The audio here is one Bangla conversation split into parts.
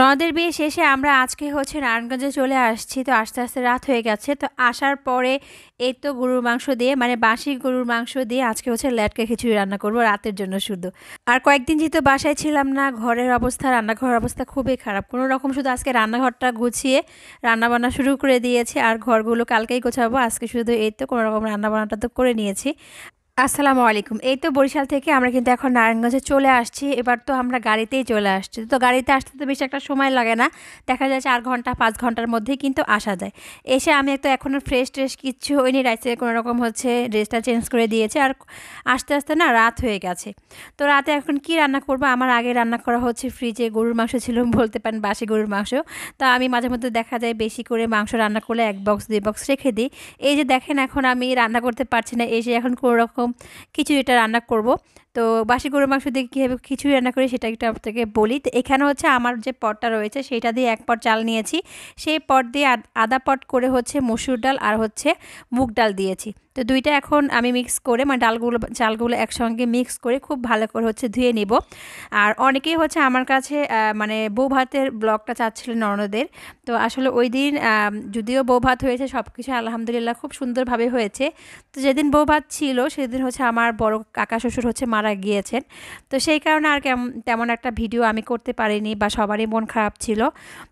নদের বিয়ে শেষে আমরা আজকে হচ্ছে নারায়ণগঞ্জে চলে আসছি তো আস্তে আস্তে রাত হয়ে গেছে তো আসার পরে এই তো গরুর মাংস দিয়ে মানে বাসি গরুর মাংস দিয়ে আজকে হচ্ছে ল্যাটকা খিচুড়ি রান্না করব রাতের জন্য শুধু আর কয়েকদিন যেহেতু বাসায় ছিলাম না ঘরের অবস্থা রান্নাঘরের অবস্থা খুবই খারাপ কোনো রকম শুধু আজকে রান্নাঘরটা গুছিয়ে রান্নাবান্না শুরু করে দিয়েছি আর ঘরগুলো কালকেই গোছাবো আজকে শুধু এই তো কোনো রকম রান্নাবান্নাটা তো করে নিয়েছি আসসালামু আলাইকুম এই তো বরিশাল থেকে আমরা কিন্তু এখন নারায়ণগঞ্জে চলে আসছি এবার তো আমরা গাড়িতেই চলে আসছি তো গাড়িতে আসতে তো বেশি একটা সময় লাগে না দেখা যায় চার ঘন্টা পাঁচ ঘন্টার মধ্যেই কিন্তু আসা যায় এসে আমি তো এখনও ফ্রেশ ট্রেশ কিচ্ছু হয়নি রাইসে কোনো রকম হচ্ছে ড্রেসটা চেঞ্জ করে দিয়েছে আর আসতে আসতে না রাত হয়ে গেছে তো রাতে এখন কি রান্না করব আমার আগে রান্না করা হচ্ছে ফ্রিজে গরুর মাংস ছিল বলতে পারেন বাসি গরুর মাংস তা আমি মাঝে মধ্যে দেখা যায় বেশি করে মাংস রান্না করলে এক বক্স দুই বক্স রেখে দিই এই যে দেখেন এখন আমি রান্না করতে পারছি না এসে এখন কোনো রকম এরকম এটা রান্না করব তো বাসি গরুর মাংস দিয়ে কীভাবে খিচুড়ি রান্না করি সেটা একটু আপনাকে বলি তো এখানে হচ্ছে আমার যে পটটা রয়েছে সেইটা দিয়ে এক পট চাল নিয়েছি সেই পট দিয়ে আদা পট করে হচ্ছে মসুর ডাল আর হচ্ছে মুগ ডাল দিয়েছি তো দুইটা এখন আমি মিক্স করে মানে ডালগুলো চালগুলো একসঙ্গে মিক্স করে খুব ভালো করে হচ্ছে ধুয়ে নিব আর অনেকেই হচ্ছে আমার কাছে মানে বউ ভাতের ব্লগটা চাচ্ছিলেন নরনদের তো আসলে ওই দিন যদিও বউ ভাত হয়েছে সব কিছু আলহামদুলিল্লাহ খুব সুন্দরভাবে হয়েছে তো যেদিন বউ ভাত ছিল সেদিন হচ্ছে আমার বড় কাকা শ্বশুর হচ্ছে মা মারা গিয়েছেন তো সেই কারণে আর তেমন একটা ভিডিও আমি করতে পারিনি বা সবারই মন খারাপ ছিল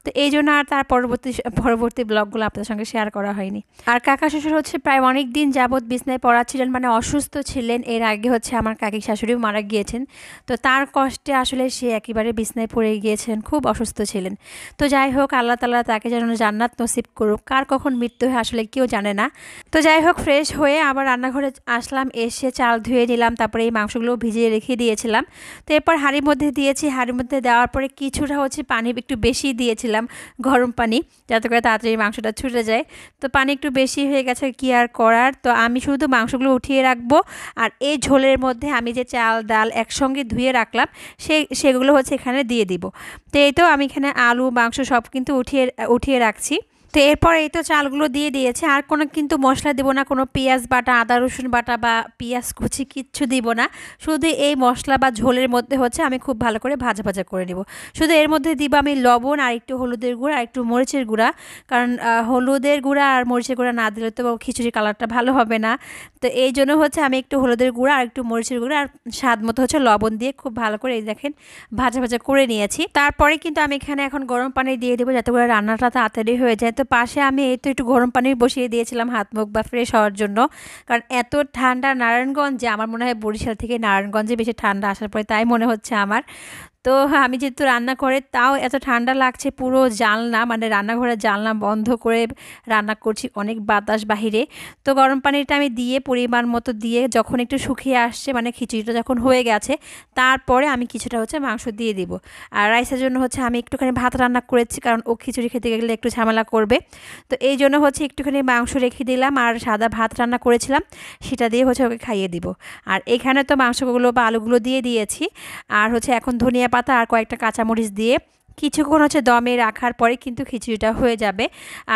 তো এই জন্য আর তার পরবর্তী পরবর্তী ব্লগগুলো আপনাদের সঙ্গে শেয়ার করা হয়নি আর কাকা শ্বশুর হচ্ছে প্রায় অনেক দিন যাবৎ বিছনায় পড়া ছিলেন মানে অসুস্থ ছিলেন এর আগে হচ্ছে আমার কাকি শাশুড়িও মারা গিয়েছেন তো তার কষ্টে আসলে সে একেবারে বিছনায় পড়ে গিয়েছেন খুব অসুস্থ ছিলেন তো যাই হোক আল্লাহ তালা তাকে যেন জান্নাত নসিব করুক কার কখন মৃত্যু হয় আসলে কেউ জানে না তো যাই হোক ফ্রেশ হয়ে আবার রান্নাঘরে আসলাম এসে চাল ধুয়ে নিলাম তারপরে এই মাংসগুলো ভিজিয়ে রেখে দিয়েছিলাম তো এরপর হাঁড়ির মধ্যে দিয়েছি হাঁড়ির মধ্যে দেওয়ার পরে কিছুটা হচ্ছে পানি একটু বেশি দিয়েছিলাম গরম পানি যাতে করে তাড়াতাড়ি মাংসটা ছুটে যায় তো পানি একটু বেশি হয়ে গেছে কি আর করার তো আমি শুধু মাংসগুলো উঠিয়ে রাখবো আর এই ঝোলের মধ্যে আমি যে চাল ডাল একসঙ্গে ধুয়ে রাখলাম সে সেগুলো হচ্ছে এখানে দিয়ে দিব তো এই তো আমি এখানে আলু মাংস সব কিন্তু উঠিয়ে উঠিয়ে রাখছি তো এরপর এই তো চালগুলো দিয়ে দিয়েছে আর কোনো কিন্তু মশলা দিব না কোনো পেঁয়াজ বাটা আদা রসুন বাটা বা পেঁয়াজ কুচি কিচ্ছু দিব না শুধু এই মশলা বা ঝোলের মধ্যে হচ্ছে আমি খুব ভালো করে ভাজা ভাজা করে নেব শুধু এর মধ্যে দিব আমি লবণ আর একটু হলুদের গুঁড়া আর একটু মরিচের গুঁড়া কারণ হলুদের গুঁড়া আর মরিচের গুঁড়া না দিলে তো খিচুড়ি কালারটা ভালো হবে না তো এই জন্য হচ্ছে আমি একটু হলুদের গুঁড়া আর একটু মরিচের গুঁড়া আর স্বাদ মতো হচ্ছে লবণ দিয়ে খুব ভালো করে এই দেখেন ভাজা ভাজা করে নিয়েছি তারপরে কিন্তু আমি এখানে এখন গরম পানি দিয়ে দেবো যাতে করে রান্নাটা তাড়াতাড়ি হয়ে যায় তো পাশে আমি এই তো একটু গরম পানি বসিয়ে দিয়েছিলাম হাত মুখ বা ফ্রেশ হওয়ার জন্য কারণ এত ঠান্ডা নারায়ণগঞ্জে আমার মনে হয় বরিশাল থেকে নারায়ণগঞ্জে বেশি ঠান্ডা আসার পরে তাই মনে হচ্ছে আমার তো হ্যাঁ, আমি যেহেতু রান্না করে তাও এত ঠান্ডা লাগছে পুরো জানলা মানে রান্নাঘরের জানলা বন্ধ করে রান্না করছি অনেক বাতাস বাহিরে তো গরম পানিটা আমি দিয়ে পরিমাণ মতো দিয়ে যখন একটু শুকিয়ে আসছে মানে খিচুড়িটা যখন হয়ে গেছে তারপরে আমি কিছুটা হচ্ছে মাংস দিয়ে দিব আর রাইসের জন্য হচ্ছে আমি একটুখানি ভাত রান্না করেছি কারণ ও খিচুড়ি খেতে গেলে একটু ঝামেলা করবে তো এই জন্য হচ্ছে একটুখানি মাংস রেখে দিলাম আর সাদা ভাত রান্না করেছিলাম সেটা দিয়ে হচ্ছে ওকে খাইয়ে দিব আর এখানে তো মাংসগুলো বা আলুগুলো দিয়ে দিয়েছি আর হচ্ছে এখন ধনিয়া পাতা আর কয়েকটা কাঁচামরিচ দিয়ে কিছুক্ষণ হচ্ছে দমে রাখার পরে কিন্তু খিচুড়িটা হয়ে যাবে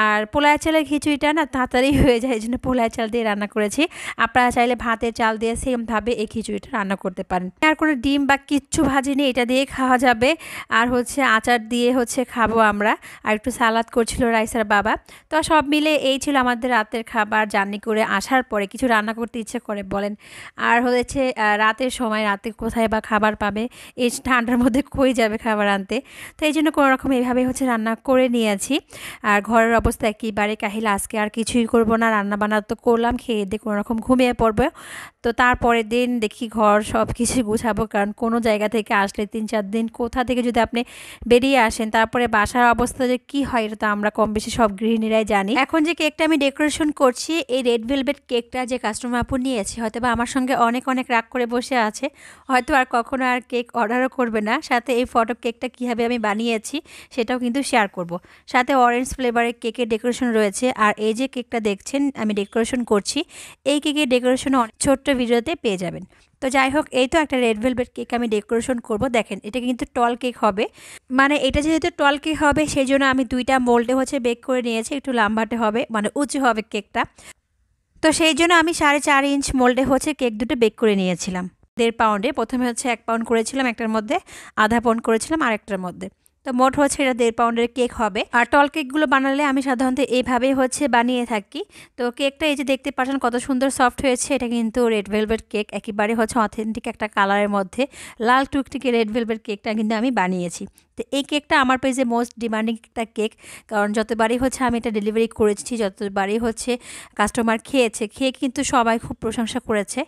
আর পোলায় চালের খিচুড়িটা না তাড়াতাড়ি হয়ে যায় এই জন্য পোলায় চাল দিয়ে রান্না করেছি আপনারা চাইলে ভাতের চাল দিয়ে সেমভাবে এই খিচুড়িটা রান্না করতে পারেন আর কোনো ডিম বা কিচ্ছু ভাজি নেই এটা দিয়ে খাওয়া যাবে আর হচ্ছে আচার দিয়ে হচ্ছে খাবো আমরা আর একটু সালাদ করছিল রাইসার বাবা তো সব মিলে এই ছিল আমাদের রাতের খাবার জার্নি করে আসার পরে কিছু রান্না করতে ইচ্ছে করে বলেন আর হচ্ছে রাতের সময় রাতে কোথায় বা খাবার পাবে এই ঠান্ডার মধ্যে কই যাবে খাবার আনতে তো এই জন্য কোনো রকম এভাবে হচ্ছে রান্না করে নিয়েছি আর ঘরের অবস্থা একেবারে কাহিল আজকে আর কিছুই করব না রান্না বান্না তো করলাম খেয়ে দিয়ে কোনো রকম ঘুমিয়ে পড়বে তো তারপরের দিন দেখি ঘর সব কিছু গুছাবো কারণ কোনো জায়গা থেকে আসলে তিন চার দিন কোথা থেকে যদি আপনি বেরিয়ে আসেন তারপরে বাসার অবস্থা যে কী হয় এটা তো আমরা কম বেশি সব গৃহিণীরাই জানি এখন যে কেকটা আমি ডেকোরেশন করছি এই রেড ভেলভেট কেকটা যে কাস্টমার আপু নিয়েছে হয়তো বা আমার সঙ্গে অনেক অনেক রাগ করে বসে আছে হয়তো আর কখনো আর কেক অর্ডারও করবে না সাথে এই ফটো কেকটা কীভাবে আমি বানিয়েছি সেটাও কিন্তু শেয়ার করব। সাথে অরেঞ্জ ফ্লেভারের কেকের ডেকোরেশন রয়েছে আর এই যে কেকটা দেখছেন আমি ডেকোরেশন করছি এই কেকের ডেকোরেশনে ছোট্ট ভিডিওতে পেয়ে যাবেন তো যাই হোক এই তো একটা রেড ভেলভেট কেক আমি ডেকোরেশন করব দেখেন এটা কিন্তু টল কেক হবে মানে এটা যেহেতু টল কেক হবে সেই জন্য আমি দুইটা মোল্ডে হচ্ছে বেক করে নিয়েছি একটু লাম্বাটে হবে মানে উঁচু হবে কেকটা তো সেই জন্য আমি সাড়ে চার ইঞ্চ মোল্ডে হচ্ছে কেক দুটো বেক করে নিয়েছিলাম দেড় পাউন্ডে প্রথমে হচ্ছে এক পাউন্ড করেছিলাম একটার মধ্যে আধা পাউন্ড করেছিলাম আরেকটার মধ্যে তো মোট হচ্ছে এটা দেড় পাউন্ডের কেক হবে আর টল কেকগুলো বানালে আমি সাধারণত এইভাবেই হচ্ছে বানিয়ে থাকি তো কেকটা এই যে দেখতে পাচ্ছেন কত সুন্দর সফট হয়েছে এটা কিন্তু রেড ভেলভেট কেক একেবারে হচ্ছে অথেন্টিক একটা কালারের মধ্যে লাল টুকটিকে রেড ভেলভেট কেকটা কিন্তু আমি বানিয়েছি তো এই কেকটা আমার পেজে মোস্ট ডিমান্ডিং একটা কেক কারণ যতবারই হচ্ছে আমি এটা ডেলিভারি করেছি যতবারই হচ্ছে কাস্টমার খেয়েছে খেয়ে কিন্তু সবাই খুব প্রশংসা করেছে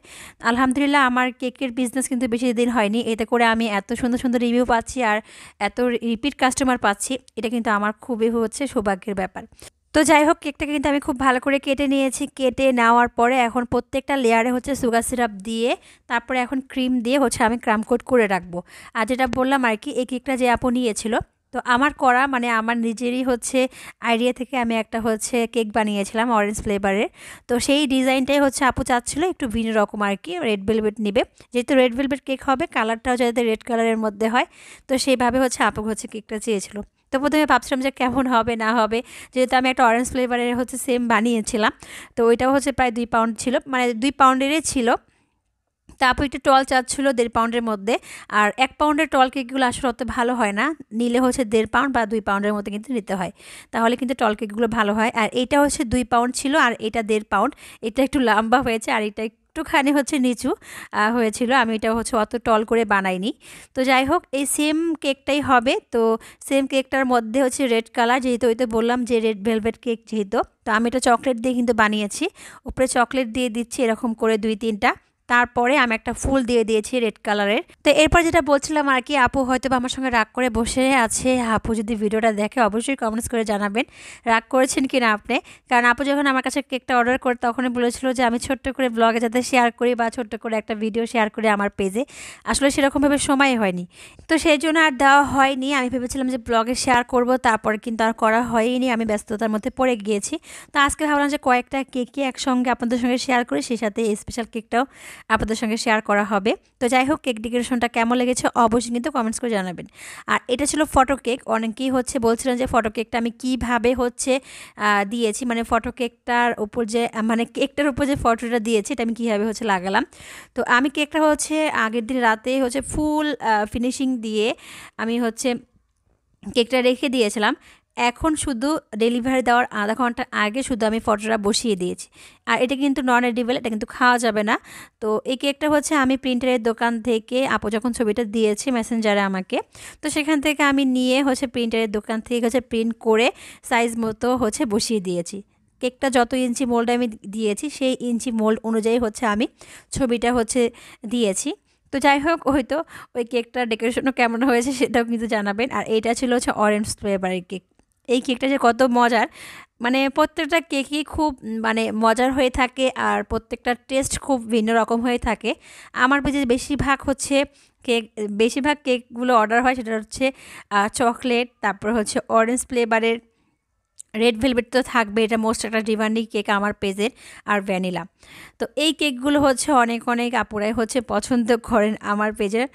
আলহামদুলিল্লাহ আমার কেকের বিজনেস কিন্তু বেশি দিন হয়নি এতে করে আমি এত সুন্দর সুন্দর রিভিউ পাচ্ছি আর এত রিপিট কাস্টমার পাচ্ছি এটা কিন্তু আমার খুবই হচ্ছে সৌভাগ্যের ব্যাপার তো যাই হোক কেকটাকে কিন্তু আমি খুব ভালো করে কেটে নিয়েছি কেটে নেওয়ার পরে এখন প্রত্যেকটা লেয়ারে হচ্ছে সুগার সিরাপ দিয়ে তারপরে এখন ক্রিম দিয়ে হচ্ছে আমি ক্রামকোট করে রাখবো আর যেটা বললাম আর কি এই কেকটা যে আপু নিয়েছিল তো আমার করা মানে আমার নিজেরই হচ্ছে আইডিয়া থেকে আমি একটা হচ্ছে কেক বানিয়েছিলাম অরেঞ্জ ফ্লেভারের তো সেই ডিজাইনটাই হচ্ছে আপু চাচ্ছিল একটু ভিন্ন রকম আর কি রেড ভেলভেট নেবে যেহেতু রেড ভেলভেট কেক হবে কালারটাও যাতে রেড কালারের মধ্যে হয় তো সেইভাবে হচ্ছে আপু হচ্ছে কেকটা চেয়েছিল তো প্রথমে ভাবছিলাম যে কেমন হবে না হবে যেহেতু আমি একটা অরেঞ্জ ফ্লেভারের হচ্ছে সেম বানিয়েছিলাম তো ওইটাও হচ্ছে প্রায় দুই পাউন্ড ছিল মানে দুই পাউন্ডেরই ছিল তারপর একটু টল চাচ্ছিলো দেড় পাউন্ডের মধ্যে আর এক পাউন্ডের টল কেকগুলো আসলে অত ভালো হয় না নিলে হচ্ছে দেড় পাউন্ড বা দুই পাউন্ডের মধ্যে কিন্তু নিতে হয় তাহলে কিন্তু টল কেকগুলো ভালো হয় আর এটা হচ্ছে দুই পাউন্ড ছিল আর এটা দেড় পাউন্ড এটা একটু লম্বা হয়েছে আর এটা একটুখানি হচ্ছে নিচু হয়েছিল আমি এটা হচ্ছে অত টল করে বানাইনি তো যাই হোক এই সেম কেকটাই হবে তো সেম কেকটার মধ্যে হচ্ছে রেড কালার যেহেতু ওই তো বললাম যে রেড ভেলভেট কেক যেহেতু তো আমি এটা চকলেট দিয়ে কিন্তু বানিয়েছি উপরে চকলেট দিয়ে দিচ্ছি এরকম করে দুই তিনটা তারপরে আমি একটা ফুল দিয়ে দিয়েছি রেড কালারের তো এরপর যেটা বলছিলাম আর কি আপু হয়তো আমার সঙ্গে রাগ করে বসে আছে আপু যদি ভিডিওটা দেখে অবশ্যই কমেন্টস করে জানাবেন রাগ করেছেন কিনা আপনি কারণ আপু যখন আমার কাছে কেকটা অর্ডার করে তখনই বলেছিল যে আমি ছোট্ট করে ব্লগে যাতে শেয়ার করি বা ছোট্ট করে একটা ভিডিও শেয়ার করি আমার পেজে আসলে সেরকমভাবে সময় হয়নি তো সেই জন্য আর দেওয়া হয়নি আমি ভেবেছিলাম যে ব্লগে শেয়ার করব তারপর কিন্তু আর করা হয়নি আমি ব্যস্ততার মধ্যে পড়ে গিয়েছি তো আজকে ভাবলাম যে কয়েকটা কেকই একসঙ্গে আপনাদের সঙ্গে শেয়ার করি সেই সাথে স্পেশাল কেকটাও আপনাদের সঙ্গে শেয়ার করা হবে তো যাই হোক কেক ডেকোরেশনটা কেমন লেগেছে অবশ্যই কিন্তু কমেন্টস করে জানাবেন আর এটা ছিল ফটো কেক অনেকেই হচ্ছে বলছিলেন যে ফটো কেকটা আমি কিভাবে হচ্ছে দিয়েছি মানে ফটো কেকটার উপর যে মানে কেকটার উপর যে ফটোটা দিয়েছি এটা আমি কীভাবে হচ্ছে লাগালাম তো আমি কেকটা হচ্ছে আগের দিন রাতে হচ্ছে ফুল ফিনিশিং দিয়ে আমি হচ্ছে কেকটা রেখে দিয়েছিলাম এখন শুধু ডেলিভারি দেওয়ার আধা ঘন্টা আগে শুধু আমি ফটোটা বসিয়ে দিয়েছি আর এটা কিন্তু নন এডিবেল এটা কিন্তু খাওয়া যাবে না তো এই কেকটা হচ্ছে আমি প্রিন্টারের দোকান থেকে আপু যখন ছবিটা দিয়েছে মেসেঞ্জারে আমাকে তো সেখান থেকে আমি নিয়ে হচ্ছে প্রিন্টারের দোকান থেকে হচ্ছে প্রিন্ট করে সাইজ মতো হচ্ছে বসিয়ে দিয়েছি কেকটা যত ইঞ্চি মোল্ড আমি দিয়েছি সেই ইঞ্চি মোল্ড অনুযায়ী হচ্ছে আমি ছবিটা হচ্ছে দিয়েছি তো যাই হোক হয়তো ওই কেকটার ডেকোরেশনও কেমন হয়েছে সেটাও কিন্তু জানাবেন আর এটা ছিল হচ্ছে অরেঞ্জ ফ্লেভারের কেক এই কেকটা যে কত মজার মানে প্রত্যেকটা কেকই খুব মানে মজার হয়ে থাকে আর প্রত্যেকটা টেস্ট খুব ভিন্ন রকম হয়ে থাকে আমার বেশি বেশিরভাগ হচ্ছে কেক বেশিরভাগ কেকগুলো অর্ডার হয় সেটা হচ্ছে চকলেট তারপর হচ্ছে অরেঞ্জ ফ্লেভারের রেড ভেলভেট তো থাকবে এটা মোস্ট একটা ডিমান্ডিং কেক আমার পেজের আর ভ্যানিলা তো এই কেকগুলো হচ্ছে অনেক অনেক আপুরাই হচ্ছে পছন্দ করেন আমার পেজের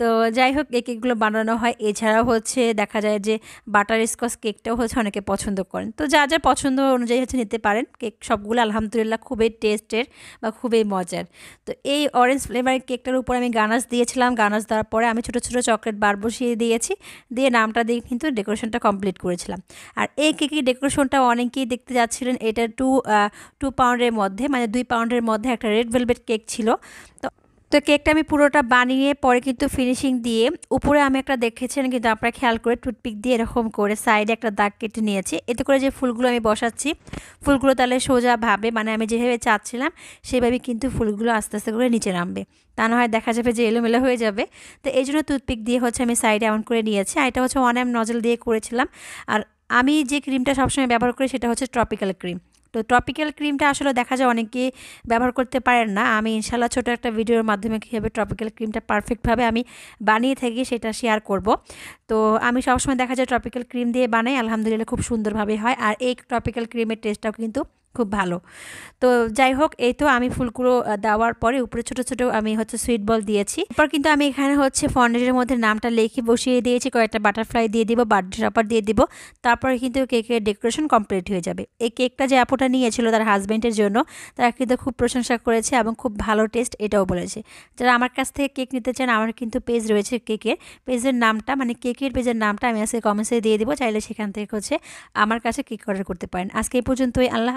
তো যাই হোক এই কেকগুলো বানানো হয় এছাড়াও হচ্ছে দেখা যায় যে বাটার স্কচ কেকটাও হচ্ছে অনেকে পছন্দ করেন তো যা যা পছন্দ অনুযায়ী হচ্ছে নিতে পারেন কেক সবগুলো আলহামদুলিল্লাহ খুবই টেস্টের বা খুবই মজার তো এই অরেঞ্জ ফ্লেভারের কেকটার উপর আমি গানাস দিয়েছিলাম গানাস দেওয়ার পরে আমি ছোটো ছোটো চকলেট বার বসিয়ে দিয়েছি দিয়ে নামটা দিয়ে কিন্তু ডেকোরেশনটা কমপ্লিট করেছিলাম আর এই কেকের ডেকোরেশন ডেকোরেশনটা অনেকেই দেখতে যাচ্ছিলেন এটা টু টু পাউন্ডের মধ্যে মানে দুই পাউন্ডের মধ্যে একটা রেড ভেলভেট কেক ছিল তো তো কেকটা আমি পুরোটা বানিয়ে পরে কিন্তু ফিনিশিং দিয়ে উপরে আমি একটা দেখেছেন কিন্তু আপনারা খেয়াল করে টুথপিক দিয়ে এরকম করে সাইডে একটা দাগ কেটে নিয়েছি এতে করে যে ফুলগুলো আমি বসাচ্ছি ফুলগুলো তাহলে সোজাভাবে মানে আমি যেভাবে চাচ্ছিলাম সেভাবে কিন্তু ফুলগুলো আস্তে আস্তে করে নিচে নামবে তা না হয় দেখা যাবে যে এলোমেলো হয়ে যাবে তো এই জন্য টুথপিক দিয়ে হচ্ছে আমি সাইডে এমন করে নিয়েছি আর এটা হচ্ছে ওয়ান এম নজল দিয়ে করেছিলাম আর আমি যে ক্রিমটা সবসময় ব্যবহার করি সেটা হচ্ছে ট্রপিক্যাল ক্রিম তো ট্রপিক্যাল ক্রিমটা আসলে দেখা যায় অনেকে ব্যবহার করতে পারেন না আমি ইনশাল্লাহ ছোটো একটা ভিডিওর মাধ্যমে কীভাবে ট্রপিক্যাল ক্রিমটা পারফেক্টভাবে আমি বানিয়ে থাকি সেটা শেয়ার করব তো আমি সবসময় দেখা যায় ট্রপিক্যাল ক্রিম দিয়ে বানাই আলহামদুলিল্লাহ খুব সুন্দরভাবে হয় আর এই ট্রপিক্যাল ক্রিমের টেস্টটাও কিন্তু খুব ভালো তো যাই হোক এই তো আমি ফুলগুলো দেওয়ার পরে উপরে ছোট ছোট আমি হচ্ছে সুইট বল দিয়েছি তারপর কিন্তু আমি এখানে হচ্ছে ফন্ডের মধ্যে নামটা লিখে বসিয়ে দিয়েছি কয়েকটা বাটারফ্লাই দিয়ে দিব বার্থডে রাপার দিয়ে দিব তারপরে কিন্তু কেকের ডেকোরেশন কমপ্লিট হয়ে যাবে এই কেকটা যে আপুটা নিয়েছিল তার হাজব্যান্ডের জন্য তারা কিন্তু খুব প্রশংসা করেছে এবং খুব ভালো টেস্ট এটাও বলেছে যারা আমার কাছ থেকে কেক নিতে চান আমার কিন্তু পেজ রয়েছে কেকের পেজের নামটা মানে কেকের পেজের নামটা আমি আজকে কমেন্টসে দিয়ে দিব চাইলে সেখান থেকে হচ্ছে আমার কাছে কেক অর্ডার করতে পারেন আজকে এই পর্যন্তই আল্লাহ